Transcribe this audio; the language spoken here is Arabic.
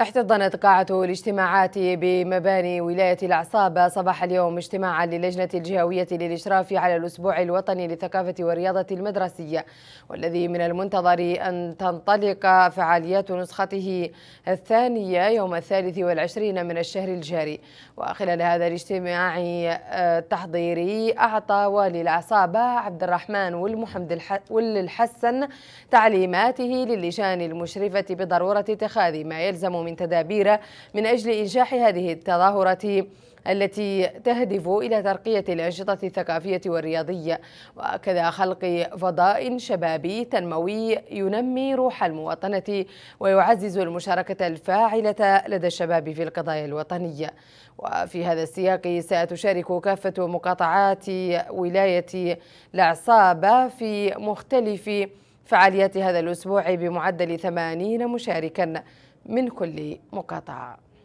احتضنت قاعة الاجتماعات بمباني ولاية العصابة صباح اليوم اجتماعا للجنة الجهوية للإشراف على الأسبوع الوطني للثقافة والرياضة المدرسية والذي من المنتظر أن تنطلق فعاليات نسخته الثانية يوم الثالث والعشرين من الشهر الجاري وخلال هذا الاجتماع التحضيري آه، أعطى والي العصابة عبد الرحمن والمحمد والحسن تعليماته للجان المشرفة بضرورة اتخاذ ما يلزم من تدابير من أجل إنجاح هذه التظاهرات التي تهدف إلى ترقية الأنشطة الثقافية والرياضية وكذا خلق فضاء شبابي تنموي ينمي روح المواطنة ويعزز المشاركة الفاعلة لدى الشباب في القضايا الوطنية وفي هذا السياق ستشارك كافة مقاطعات ولاية العصابة في مختلف فعاليات هذا الأسبوع بمعدل 80 مشاركاً من كل مقاطعة